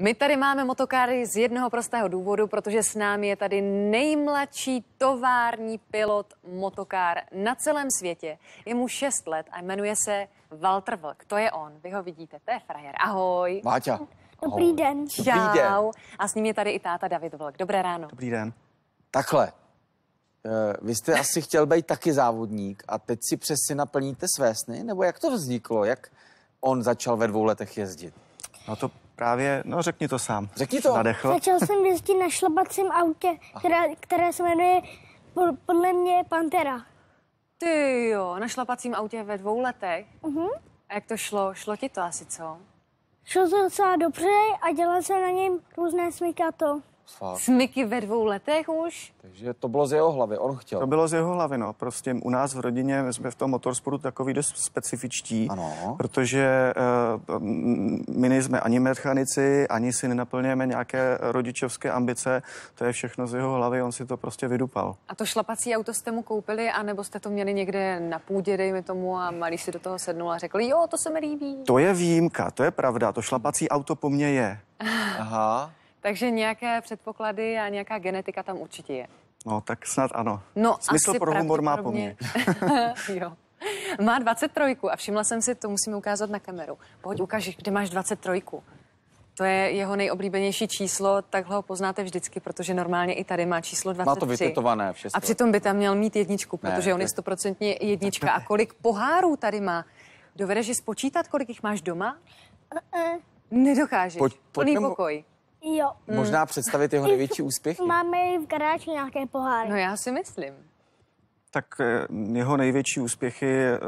My tady máme motokáry z jednoho prostého důvodu, protože s námi je tady nejmladší tovární pilot motokár na celém světě. Je mu 6 let a jmenuje se Walter Vlk. To je on, vy ho vidíte, to je frajer. Ahoj. Váťa. Dobrý Ahoj. den. Dobrý den. A s ním je tady i táta David Vlk. Dobré ráno. Dobrý den. Takhle. Eh, vy jste asi chtěl být taky závodník a teď si přes naplníte plníte své sny? Nebo jak to vzniklo? Jak on začal ve dvou letech jezdit? No to právě, no řekni to sám. Řekni to. Nadechl. Začal jsem jezdit na šlabacím autě, které, které se jmenuje podle mě Pantera. Ty jo, na šlapacím autě ve dvou letech. Uh-huh. A jak to šlo? Šlo ti to asi, co? Šlo to docela dobře a dělal jsem na něm různé smykato. Fakt. S Miky ve dvou letech už? Takže to bylo z jeho hlavy, on chtěl. To bylo z jeho hlavy, no. Prostě u nás v rodině my jsme v tom motorsportu takový dost specifičtí, ano. protože uh, my nejsme ani mechanici, ani si nenaplňujeme nějaké rodičovské ambice, to je všechno z jeho hlavy, on si to prostě vydupal. A to šlapací auto jste mu koupili, anebo jste to měli někde na půdě, dejme tomu, a malý si do toho sednul a řekl, jo, to se mi líbí. To je výjimka, to je pravda, to šlapací auto po mně je. Aha. Takže nějaké předpoklady a nějaká genetika tam určitě je. No, tak snad ano. No, Smysl pro humor má po mně. jo. Má 23 a všimla jsem si, to musíme ukázat na kameru. Pojď, ukáž, kde máš 23. To je jeho nejoblíbenější číslo, takhle ho poznáte vždycky, protože normálně i tady má číslo 23. Má to vytetované všechno. A přitom by tam měl mít jedničku, protože ne, on je stoprocentně jednička. A kolik pohárů tady má? Dovedeš je spočítat, kolik jich máš doma? Eh, eh. Nedokážeš. Pojď, pojď Plný nebo... pokoj. Jo. Možná mm. představit jeho největší úspěch? Máme i v garáži nějaké poháry. No já si myslím. Tak eh, jeho největší úspěchy eh,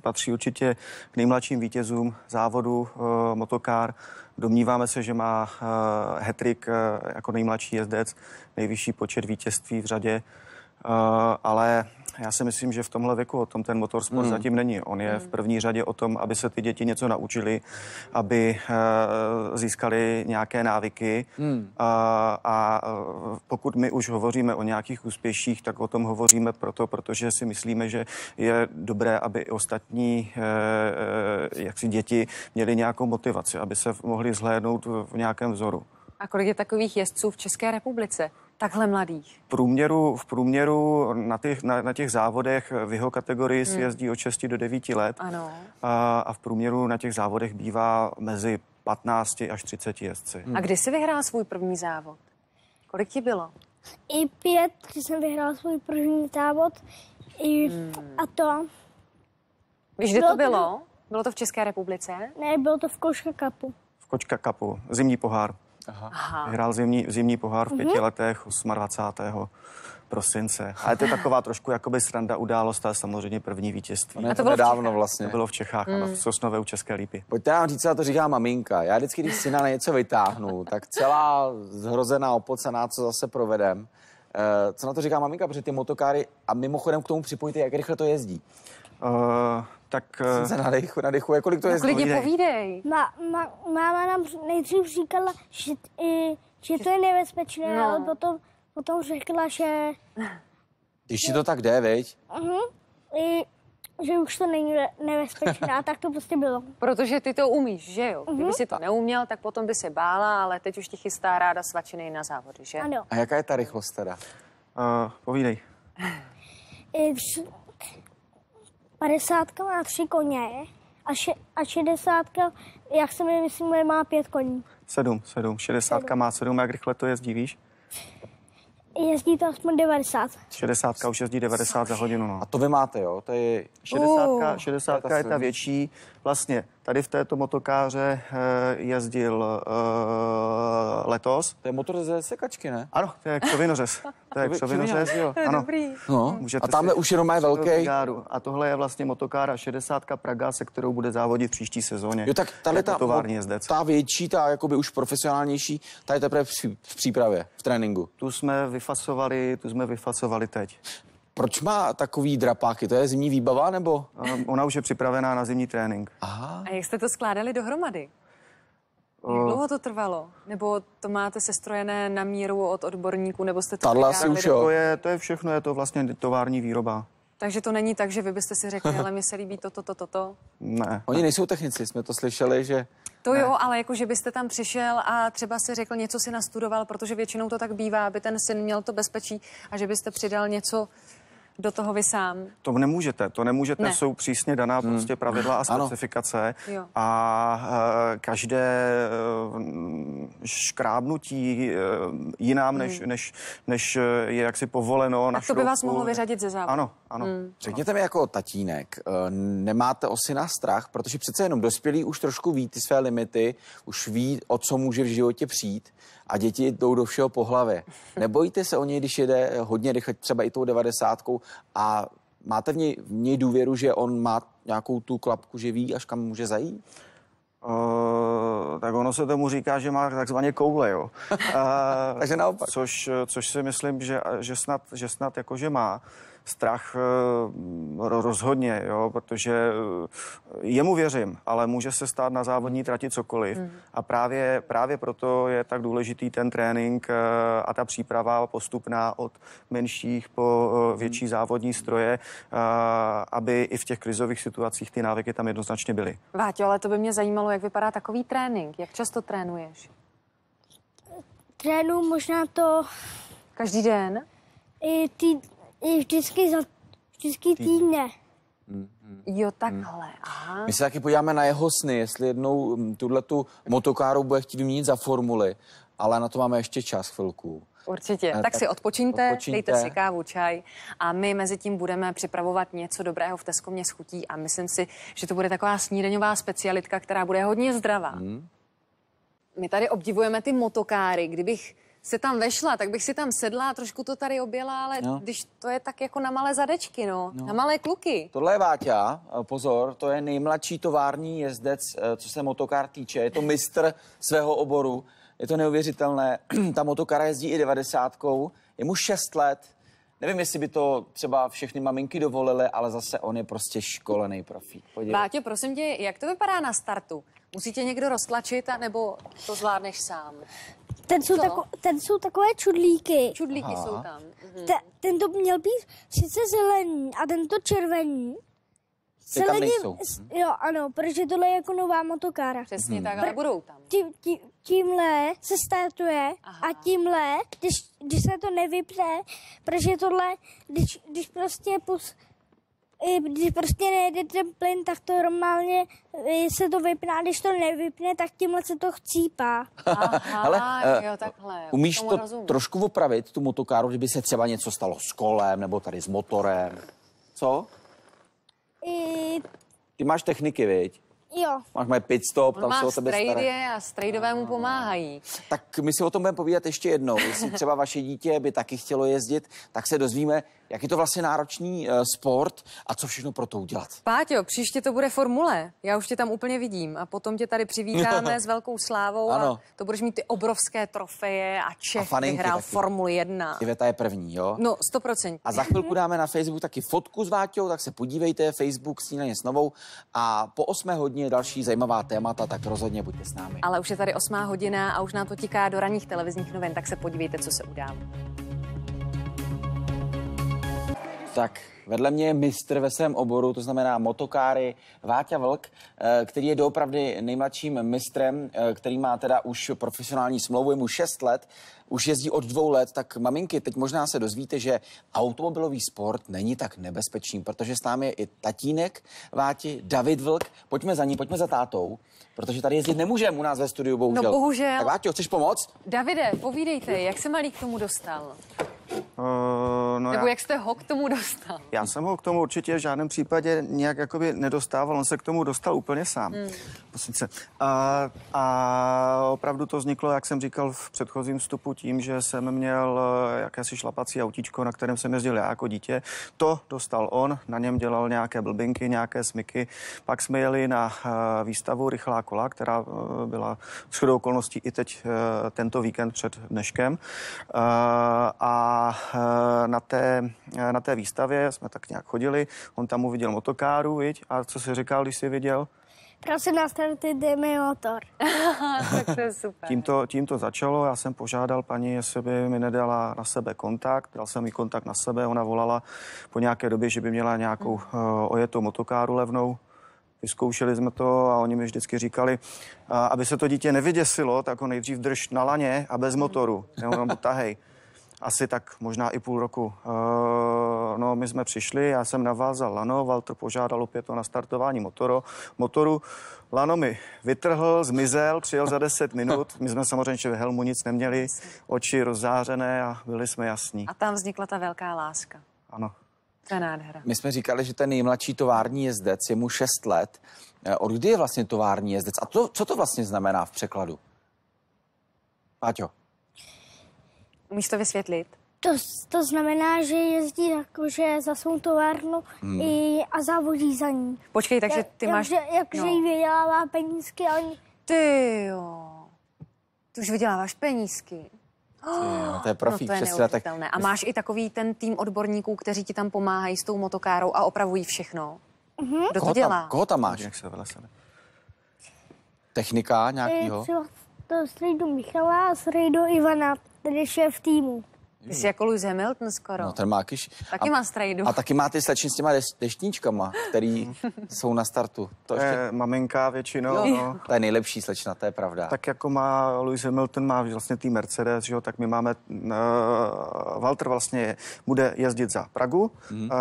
patří určitě k nejmladším vítězům závodu eh, Motokár. Domníváme se, že má hetrik jako nejmladší jezdec, nejvyšší počet vítězství v řadě. Eh, ale já si myslím, že v tomhle věku o tom ten motorsport hmm. zatím není. On je v hmm. první řadě o tom, aby se ty děti něco naučili, aby uh, získali nějaké návyky. Hmm. Uh, a uh, pokud my už hovoříme o nějakých úspěších, tak o tom hovoříme proto, protože si myslíme, že je dobré, aby ostatní uh, jaksi děti měli nějakou motivaci, aby se mohli zhlédnout v nějakém vzoru. A kolik je takových jezdců v České republice? Takhle mladých? V průměru, v průměru na, těch, na, na těch závodech v jeho kategorii hmm. si jezdí od 6 do 9 let. Ano. A, a v průměru na těch závodech bývá mezi 15 až 30 jezdci. Hmm. A kdy jsi vyhrál svůj první závod? Kolik ti bylo? I pět, když jsem vyhrál svůj první závod. I, hmm. A to... Víš, kde to bylo? Bylo to v České republice? Ne, bylo to v Koška Kapu. V Kočka Kapu, zimní pohár. Aha. Aha. Vyhrál zimní, zimní pohár v pěti mm-hmm. letech 28 prosince. Ale to je taková trošku jakoby sranda událost, ale samozřejmě první vítězství. A no, to bylo nedávno vlastně. To bylo v Čechách, mm. v Sosnové u České Lípy. Pojďte nám říct, co to říká maminka. Já vždycky, když syna na něco vytáhnu, tak celá zhrozená, opocená, co zase provedem. Eh, co na to říká maminka, protože ty motokáry, a mimochodem k tomu připojte, jak rychle to jezdí. Uh, tak... Eh, se na nadechu, nadechu, dechu, kolik to no je? Klidně povídej. povídej. Ma, ma, máma nám nejdřív říkala, že, i, eh, že to je nebezpečné, no. ale potom, potom řekla, že... Když ti to tak jde, viď? Uh-huh. I, že už to není nebezpečné a tak to prostě bylo. Protože ty to umíš, že jo? Mhm. Kdyby uh-huh. si to neuměl, tak potom by se bála, ale teď už ti chystá ráda svačiny na závody, že? Ano. A jaká je ta rychlost teda? Uh, povídej. 50 má tři koně a, še, a 60, jak se mi myslím, má pět koní. Sedm, sedm. 60 sedm. má sedm. Jak rychle to jezdí, víš? Jezdí to aspoň 90. 60 už jezdí 90 za hodinu. No. A to vy máte, jo? To je 60, 60 je ta větší. Vlastně Tady v této motokáře eh, jezdil uh, letos. To je motor ze sekačky, ne? Ano, to je křovinořez. To je křovinořez, jo. Ano. No, no. a tamhle už jenom je velký. A tohle je vlastně motokára 60 Praga, se kterou bude závodit v příští sezóně. Jo, tak tady ta, ta větší, ta jakoby už profesionálnější, ta je teprve v přípravě, v tréninku. Tu jsme vyfasovali, tu jsme vyfasovali teď. Proč má takový drapáky? To je zimní výbava nebo? Ona už je připravená na zimní trénink. Aha. A jak jste to skládali dohromady? Jak eh. dlouho to trvalo? Nebo to máte sestrojené na míru od odborníků, nebo jste to Tadla si už to je, to je všechno, je to vlastně tovární výroba. Takže to není tak, že vy byste si řekli, ale mi se líbí toto, toto, toto? Ne. Oni nejsou technici, jsme to slyšeli, že... To ne. jo, ale jako, že byste tam přišel a třeba si řekl, něco si nastudoval, protože většinou to tak bývá, aby ten syn měl to bezpečí a že byste přidal něco, do toho vy sám? To nemůžete, to nemůžete, ne. jsou přísně daná hmm. prostě pravidla a specifikace a eh, každé eh, škrábnutí eh, jinám, hmm. než, než, než je jaksi povoleno. A to by vás mohlo vyřadit ze závodu. Ano, ano. Hmm. Řekněte mi jako tatínek, nemáte o syna strach, protože přece jenom dospělí už trošku ví ty své limity, už ví, o co může v životě přijít a děti jdou do všeho po hlavě. Nebojíte se o něj, když jede hodně rychle, třeba i tou devadesátkou a máte v něj, v něj důvěru, že on má nějakou tu klapku, že ví, až kam může zajít? Uh, tak ono se tomu říká, že má takzvaně koule, jo. Uh, Takže naopak. Eh, což, což si myslím, že, že snad, že snad jakože má. Uh, strach eh, rozhodně, jo, protože eh, jemu věřím, ale může se stát na závodní trati cokoliv. Mm. A právě, právě proto je tak důležitý ten trénink eh, a ta příprava postupná od menších po hmm. větší závodní stroje, aby i v těch krizových situacích ty návyky tam jednoznačně byly. Váťo, ale to by mě zajímalo, jak vypadá takový trénink. Jak často trénuješ? Trénu možná to... Každý den? I ty i vždycky za vždycky týdne. Mm-hmm. Jo, mm-hmm. takhle. Aha. My se taky podíváme na jeho sny, jestli jednou mm, tuhle tu motokáru bude chtít vyměnit za formuly, ale na to máme ještě čas chvilku. Určitě. Tak, eh, tak si odpočíňte, odpočíňte, dejte si kávu, čaj a my mezi tím budeme připravovat něco dobrého v Tesco mě schutí a myslím si, že to bude taková snídeňová specialitka, která bude hodně zdravá. Hmm. My tady obdivujeme ty motokáry. Kdybych se tam vešla, tak bych si tam sedla a trošku to tady objela, ale no. když to je tak jako na malé zadečky, no, no. na malé kluky. Tohle je Váťa, eh, pozor, to je nejmladší tovární jezdec, eh, co se motokár týče, je to mistr svého oboru, je to neuvěřitelné, ta motokara jezdí i devadesátkou, je mu 6 let, Nevím, jestli by to třeba všechny maminky dovolily, ale zase on je prostě školený profík. Podívej. prosím tě, jak to vypadá na startu? Musí tě někdo roztlačit, nebo to zvládneš sám? Ten jsou, tako, ten jsou takové čudlíky. Čudlíky Aha. jsou tam. Mhm. Ta, ten to měl být sice zelený a tento červený. Ty tam nejsou. Mhm. Jo, ano, protože tohle je jako nová motokára. Přesně hmm. tak, ale budou tam. Tím tím, tímhle se startuje Aha. a tímhle, když, když se to nevypne, protože tohle, když, když prostě pus, Eh, když prostě nejde ten plyn, tak to normálně eh, se to vypne a když to nevypne, tak tímhle se to chcípá. Aha, Ale jo, eh, takhle, umíš to rozumím. trošku opravit, tu motokáru, kdyby se třeba něco stalo s kolem nebo tady s motorem? Co? I... Ty máš techniky, viď? Jo. Máš moje pit stop, On tam se o tebe staré. a strejdové mu pomáhají. Tak my si o tom budeme povídat ještě jednou. Jestli třeba vaše dítě by taky chtělo jezdit, tak se dozvíme, jak je to vlastně náročný uh, sport a co všechno pro to udělat. Páťo, příště to bude formule. Já už tě tam úplně vidím a potom tě tady přivítáme s velkou slávou ano. a to budeš mít ty obrovské trofeje a Čech a vyhrál taky. Formuli 1. Iveta je první, jo? No, 100%. A za chvilku mhm. dáme na Facebook taky fotku s Váťou, tak se podívejte, Facebook snídaně s novou a po 8 hodině další zajímavá témata, tak rozhodně buďte s námi. Ale už je tady 8 hodina a už nám to tiká do ranních televizních novin, tak se podívejte, co se udává. Tak, vedle mě je mistr ve svém oboru, to znamená motokáry, Váťa Vlk, eh, který je doopravdy nejmladším mistrem, eh, který má teda už profesionální smlouvu, je mu 6 let, už jezdí od dvou let, tak maminky, teď možná se dozvíte, že automobilový sport není tak nebezpečný, protože s námi je i tatínek Váti, David Vlk. Pojďme za ní, pojďme za tátou, protože tady jezdit nemůžeme u nás ve studiu, bohužel. No bohužel. Tak Váťo, chceš pomoct? Davide, povídejte, jak se malý k tomu dostal? Uh, no Nebo já... jak jste ho k tomu dostal? Já jsem ho k tomu určitě v žádném případě nějak jakoby nedostával, on se k tomu dostal úplně sám. Hmm. A, a opravdu to vzniklo, jak jsem říkal v předchozím vstupu, tím, že jsem měl eh, jakési šlapací autíčko, na kterém jsem jezdil já jako dítě. To dostal on, na něm dělal nějaké blbinky, nějaké smyky. Pak jsme jeli na eh, výstavu Rychlá kola, která byla shodou okolností i teď tento víkend před dneškem. A Eh, na té, eh, na té výstavě jsme tak nějak chodili, on tam uviděl motokáru, viď? A co si říkal, když jsi viděl? Prosím nás, tady dej mi motor. tak to je super. Tím to, tím to začalo, já jsem požádal paní, jestli by mi nedala na sebe kontakt, dal jsem jí kontakt na sebe, ona volala po nějaké době, že by měla nějakou uh, ojetou motokáru levnou, Vyzkoušeli jsme to a oni mi vždycky říkali, aby se to dítě nevyděsilo, tak ho nejdřív drž na laně a bez motoru, nebo tahej asi tak možná i půl roku. Eh, no, my jsme přišli, já jsem navázal lano, Walter požádal opět o nastartování motoru. motoru. Lano mi vytrhl, zmizel, přijel za 10 minut. My jsme samozřejmě v helmu nic neměli, oči rozzářené a byli jsme jasní. A tam vznikla ta velká láska. Ano. To je nádhera. My jsme říkali, že ten nejmladší tovární jezdec je mu 6 let. Eh, od kdy je vlastně tovární jezdec? A to, co to vlastně znamená v překladu? Páťo. Umíš to vysvětlit? To, to znamená, že jezdí jakože za svou továrnu hmm. i, a závodí za ní. Počkej, takže ty jak, máš... Jakže, jakže no. jí vydělává penízky a oni... Ty jo. Ty už vyděláváš penízky. Jo, to je no, profík, no to je přesně, tak... A máš i takový ten tým odborníků, kteří ti tam pomáhají s tou motokárou a opravují všechno. Mm-hmm. Kdo koho to dělá? Tam, koho tam máš? Technika nějakýho? to s Michala a s Ivana. Para chefe Timo. Ty jsi hm. jako Lewis Hamilton skoro. No, ten má kyš. Taky a, má strajdu. A taky má ty slečny s těma deš, deštníčkama, který mhm. jsou na startu. To ještě... je maminka většinou. Jo. No. To je nejlepší slečna, to je pravda. Tak jako má Lewis Hamilton, má vlastně tý Mercedes, že jo, tak my máme, uh, Walter vlastně bude jezdit za Pragu, mm. uh, eh,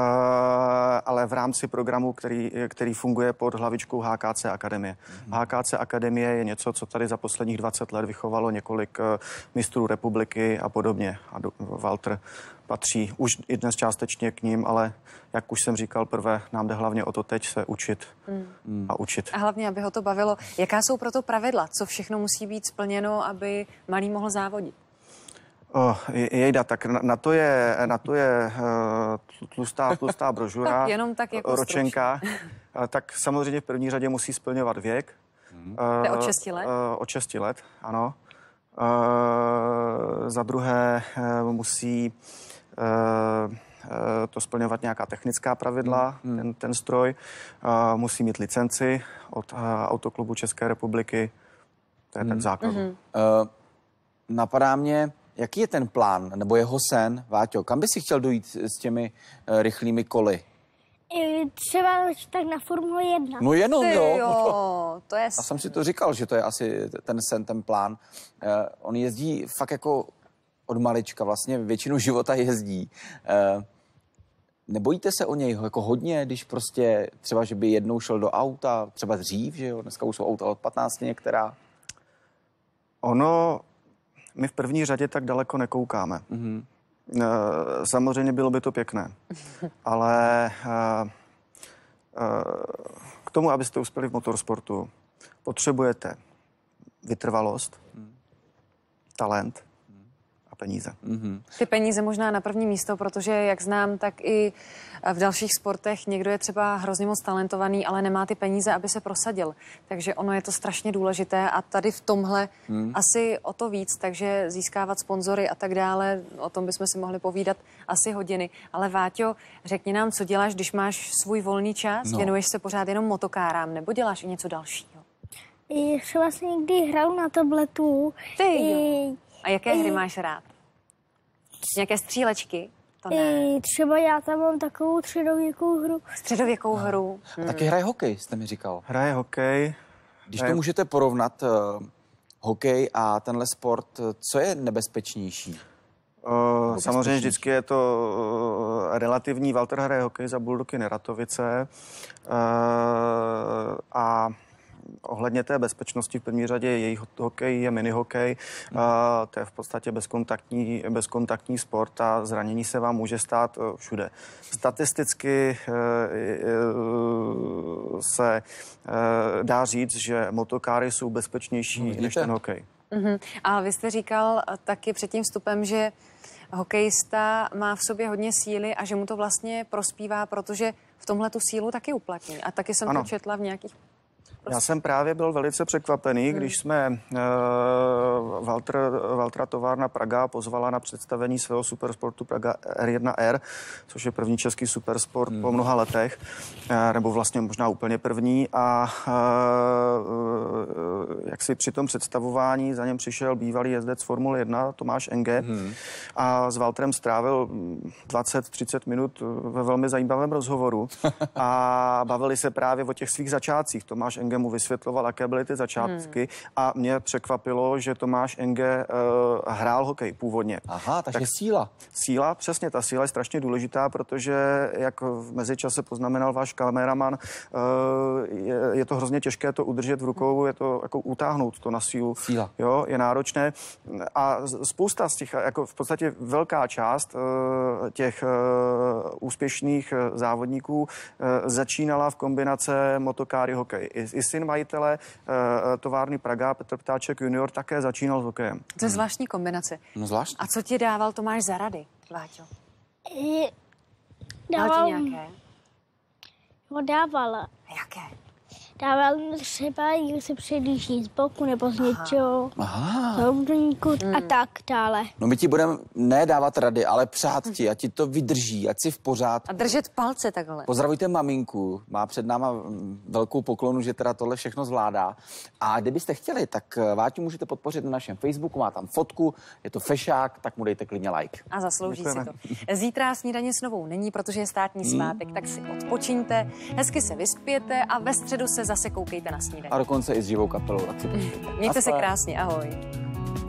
ale v rámci programu, který, který funguje pod hlavičkou HKC Akademie. Mm. HKC Akademie je něco, co tady za posledních 20 let vychovalo několik uh, mistrů republiky a podobně. A do, Walter patří už i dnes částečně k ním, ale jak už jsem říkal prvé, nám jde hlavně o to teď se učit mm. a učit. A hlavně, aby ho to bavilo. Jaká jsou proto pravidla? Co všechno musí být splněno, aby malý mohl závodit? Oh, jejda, tak na, na to je, na to je uh, tlustá, tlustá brožura. tak jenom tak jako ročenka. Eh, tak samozřejmě v první řadě musí splňovat věk. Hmm. Uh, od 6 eh, let? Uh, od 6 let, ano. Eh, za druhé eh, musí eh, to splňovat nějaká technická pravidla, hmm. hmm. ten, ten stroj. Musí mít licenci od Autoklubu České republiky. To je hmm. ten základ. Hmm. Uh, napadá mě, jaký je ten plán, nebo jeho sen, Váťo, kam by si chtěl dojít s těmi rychlými koly? Třeba tak na Formule 1. No jenom, jo. jo. To je... Já jsem si to říkal, že to je asi ten sen, ten plán. Uh, on jezdí fakt jako od malička, vlastně většinu života jezdí. Uh, Nebojíte se o něj jako hodně, když prostě třeba, že by jednou šel do auta, třeba dřív, že jo? Dneska už jsou auta od 15 některá. Ono, my v první řadě tak daleko nekoukáme. Mm-hmm. Eh, samozřejmě bylo by to pěkné, ale eh, eh, k tomu, abyste uspěli v motorsportu, potřebujete vytrvalost, hmm. talent peníze. Mhm. Ty peníze možná na první místo, protože jak znám, tak i eh, v dalších sportech někdo je třeba hrozně moc talentovaný, ale nemá ty peníze, aby se prosadil. Takže ono je to strašně důležité a tady v tomhle hmm. asi o to víc, takže získávat sponzory a tak dále, o tom bychom si mohli povídat asi hodiny. Ale Váťo, řekni nám, co děláš, když máš svůj volný čas, no. věnuješ se pořád jenom motokárám nebo děláš i něco dalšího? Já jsem vlastně někdy hrál na tabletu. Ty jo. I a jaké hry eh. máš rád? Prostě nějaké střílečky? To ne. Eh, třeba já tam mám takovou středověkou hru. Středověkou no. hru. A hmm. taky hraje hokej, jste mi říkal. Hraje hokej. Když hraje... to můžete porovnat, uh, hokej a tenhle sport, co je nebezpečnější? Uh, samozřejmě vždycky je to uh, relativní. Walter hraje hokej za Buldoky Neratovice. Uh, a ohledně té bezpečnosti v první řadě jejich hokej je minihokej, hmm. to je v podstatě bezkontaktní, bezkontaktní sport a zranění se vám může stát e, všude. Statisticky e, e, se dá říct, že motokáry jsou bezpečnější no, Vidíte? než ten hokej. Uh-huh. A vy jste říkal taky před tím vstupem, že hokejista má v sobě hodně síly a že mu to vlastně prospívá, protože v tomhle tu sílu taky uplatní. A taky jsem ano. to četla v nějakých Prostě. Já jsem právě byl velice překvapený, hmm. když jsme uh, Walter, Valtra Továrna Praga pozvala na představení svého supersportu Praga R1R, což je první český supersport hmm. po mnoha letech, uh, nebo vlastně možná úplně první. A uh, uh, jak si při tom představování za něm přišel bývalý jezdec Formule 1 Tomáš Enge hmm. a s Valtrem strávil 20-30 minut ve velmi zajímavém rozhovoru a bavili se právě o těch svých začátcích. Tomáš Enge Enge mu vysvětloval, jaké byly ty začátky hmm. a mě překvapilo, že Tomáš Enge uh, hrál hokej původně. Aha, takže tak, síla. Síla, přesně, ta síla je strašně důležitá, protože, jak v mezičase poznamenal váš kameraman, uh, je, je to hrozně těžké to udržet v rukou, je to jako utáhnout to na sílu. Síla. Jo, je náročné. A spousta z těch, jako v podstatě velká část uh, těch uh, úspěšných závodníků uh, začínala v kombinace motokáry hokej. I, i syn majitele eh, eh, továrny Praga, Petr Ptáček junior, také začínal s hokejem. To je zvláštní kombinace. No zvláštní. A co ti dával Tomáš za rady, Váťo? Eh, dával ti nějaké? No dával. Jaké? dával mi třeba, jak se předjíždí z boku nebo z něčeho, rovníku hmm. a tak dále. No my ti budeme ne dávat rady, ale přát ti, hmm. ať ti to vydrží, ať si v pořádku. A držet palce takhle. Pozdravujte maminku, má před náma mm, velkou poklonu, že teda tohle všechno zvládá. A kdybyste chtěli, tak eh, Váťu můžete podpořit na našem Facebooku, má tam fotku, je to fešák, tak mu dejte klidně like. A zaslouží Děkujeme. si to. Zítra snídaně s novou není, protože je státní svátek, hmm. tak si odpočiňte, hezky se vyspěte a ve středu se zase koukejte na snídek. A dokonce i s živou kapelou. Hmm, mějte se krásně, ahoj.